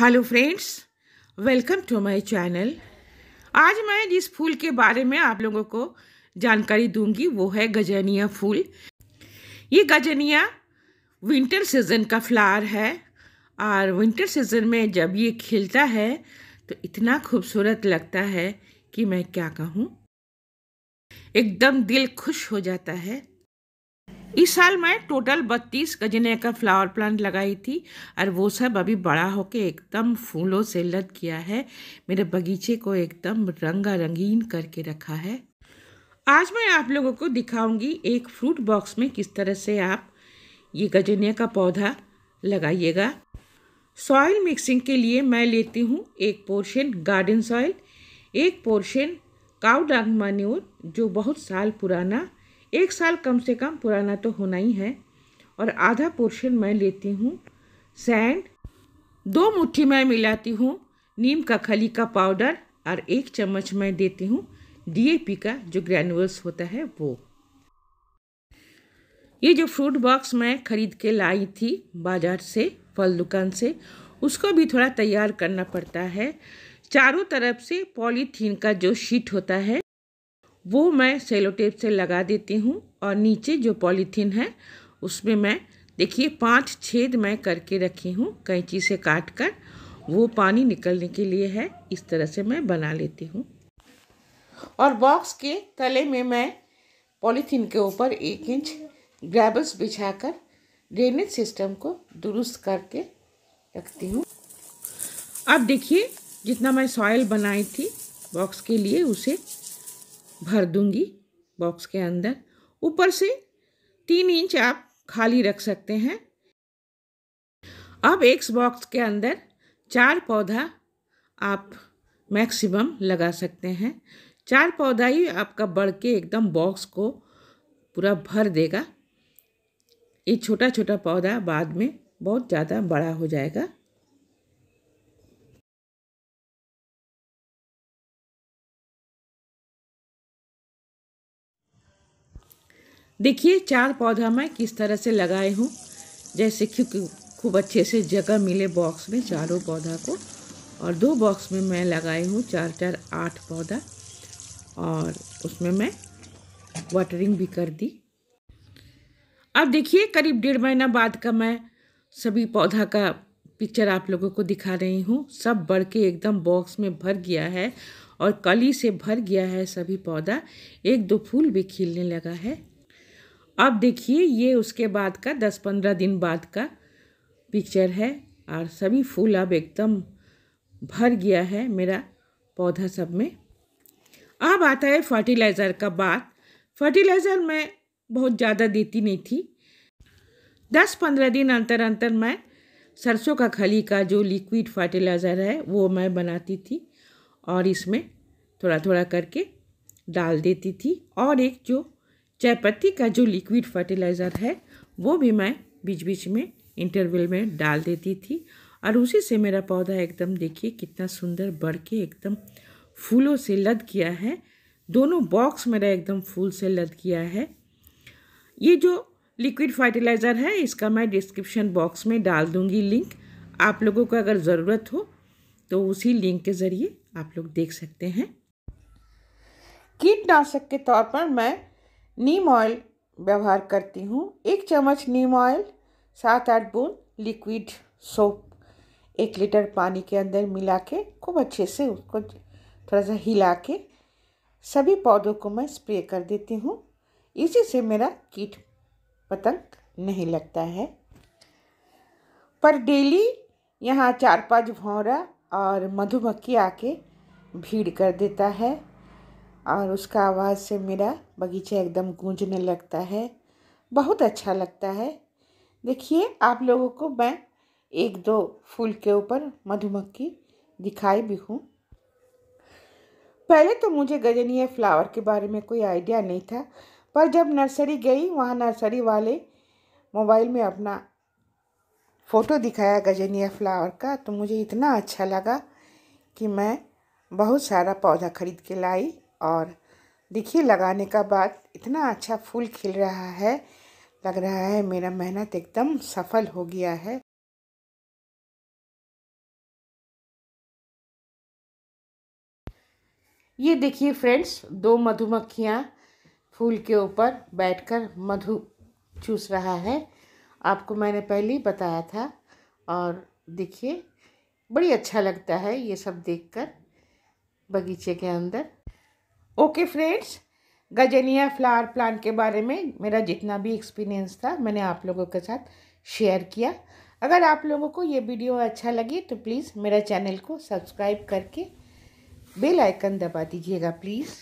hello friends welcome to my channel आज मैं जिस फूल के बारे में आप लोगों को जानकारी दूंगी वो है गजनिया फूल ये गजनिया विंटर सीजन का फ्लावर है और विंटर सीजन में जब ये खिलता है तो इतना खूबसूरत लगता है कि मैं क्या कहूँ एकदम दिल खुश हो जाता है इस साल मैं टोटल बत्तीस गजने का फ्लावर प्लांट लगाई थी और वो सब अभी बड़ा होकर एकदम फूलों से लद किया है मेरे बगीचे को एकदम रंगा रंगीन करके रखा है आज मैं आप लोगों को दिखाऊंगी एक फ्रूट बॉक्स में किस तरह से आप ये गजने का पौधा लगाइएगा सॉइल मिक्सिंग के लिए मैं लेती हूँ एक पोर्शन गार्डन सॉइल एक पोर्शन काउडांग मन्योर जो बहुत साल पुराना एक साल कम से कम पुराना तो होना ही है और आधा पोर्शन मैं लेती हूँ सैंड दो मुट्ठी मैं मिलाती हूँ नीम का खली का पाउडर और एक चम्मच मैं देती हूँ डीएपी का जो ग्रैनुअल्स होता है वो ये जो फ्रूट बॉक्स मैं ख़रीद के लाई थी बाज़ार से फल दुकान से उसको भी थोड़ा तैयार करना पड़ता है चारों तरफ से पॉलीथीन का जो शीट होता है वो मैं सेलो टेप से लगा देती हूँ और नीचे जो पॉलीथीन है उसमें मैं देखिए पांच छेद मैं करके रखी हूँ कैंची से काट कर वो पानी निकलने के लिए है इस तरह से मैं बना लेती हूँ और बॉक्स के तले में मैं पॉलीथीन के ऊपर एक इंच ग्रैबल्स बिछाकर ड्रेनेज सिस्टम को दुरुस्त करके रखती हूँ अब देखिए जितना मैं सॉयल बनाई थी बॉक्स के लिए उसे भर दूंगी बॉक्स के अंदर ऊपर से तीन इंच आप खाली रख सकते हैं अब एक बॉक्स के अंदर चार पौधा आप मैक्सिमम लगा सकते हैं चार पौधा ही आपका बढ़ के एकदम बॉक्स को पूरा भर देगा ये छोटा छोटा पौधा बाद में बहुत ज़्यादा बड़ा हो जाएगा देखिए चार पौधा मैं किस तरह से लगाए हूँ जैसे क्योंकि खूब अच्छे से जगह मिले बॉक्स में चारों पौधा को और दो बॉक्स में मैं लगाए हूँ चार चार आठ पौधा और उसमें मैं वाटरिंग भी कर दी अब देखिए करीब डेढ़ महीना बाद का मैं सभी पौधा का पिक्चर आप लोगों को दिखा रही हूँ सब बढ़ के एकदम बॉक्स में भर गया है और कली से भर गया है सभी पौधा एक दो फूल भी खिलने लगा है अब देखिए ये उसके बाद का दस पंद्रह दिन बाद का पिक्चर है और सभी फूल अब एकदम भर गया है मेरा पौधा सब में अब आता है फर्टिलाइज़र का बात फर्टिलाइज़र मैं बहुत ज़्यादा देती नहीं थी दस पंद्रह दिन अंतर अंतर मैं सरसों का खली का जो लिक्विड फर्टिलाइज़र है वो मैं बनाती थी और इसमें थोड़ा थोड़ा करके डाल देती थी और एक जो पत्ती का जो लिक्विड फर्टिलाइज़र है वो भी मैं बीच बीच में इंटरवल में डाल देती थी और उसी से मेरा पौधा एकदम देखिए कितना सुंदर बढ़ के एकदम फूलों से लद किया है दोनों बॉक्स मेरा एकदम फूल से लद किया है ये जो लिक्विड फर्टिलाइज़र है इसका मैं डिस्क्रिप्शन बॉक्स में डाल दूँगी लिंक आप लोगों को अगर ज़रूरत हो तो उसी लिंक के ज़रिए आप लोग देख सकते हैं कीटनाशक के तौर पर मैं नीम ऑयल व्यवहार करती हूँ एक चम्मच नीम ऑयल सात आठ बूंद लिक्विड सोप एक लीटर पानी के अंदर मिला के खूब अच्छे से उसको थोड़ा सा हिला के सभी पौधों को मैं स्प्रे कर देती हूँ इसी से मेरा कीट पतंग नहीं लगता है पर डेली यहाँ चार पांच भौरा और मधुमक्खी आके भीड़ कर देता है और उसका आवाज़ से मेरा बगीचा एकदम गूंजने लगता है बहुत अच्छा लगता है देखिए आप लोगों को मैं एक दो फूल के ऊपर मधुमक्खी दिखाई भी हूँ पहले तो मुझे गजनिया फ्लावर के बारे में कोई आइडिया नहीं था पर जब नर्सरी गई वहाँ नर्सरी वाले मोबाइल में अपना फ़ोटो दिखाया गजनिया फ्लावर का तो मुझे इतना अच्छा लगा कि मैं बहुत सारा पौधा खरीद के लाई और देखिए लगाने का बाद इतना अच्छा फूल खिल रहा है लग रहा है मेरा मेहनत एकदम सफल हो गया है ये देखिए फ्रेंड्स दो मधुमक्खियाँ फूल के ऊपर बैठकर मधु चूस रहा है आपको मैंने पहले ही बताया था और देखिए बड़ी अच्छा लगता है ये सब देखकर बगीचे के अंदर okay friends gazania flower plant के बारे में मेरा जितना भी एक्सपीरियंस था मैंने आप लोगों के साथ शेयर किया अगर आप लोगों को ये वीडियो अच्छा लगे तो प्लीज़ मेरा चैनल को सब्सक्राइब करके बेल आइकन दबा दीजिएगा प्लीज़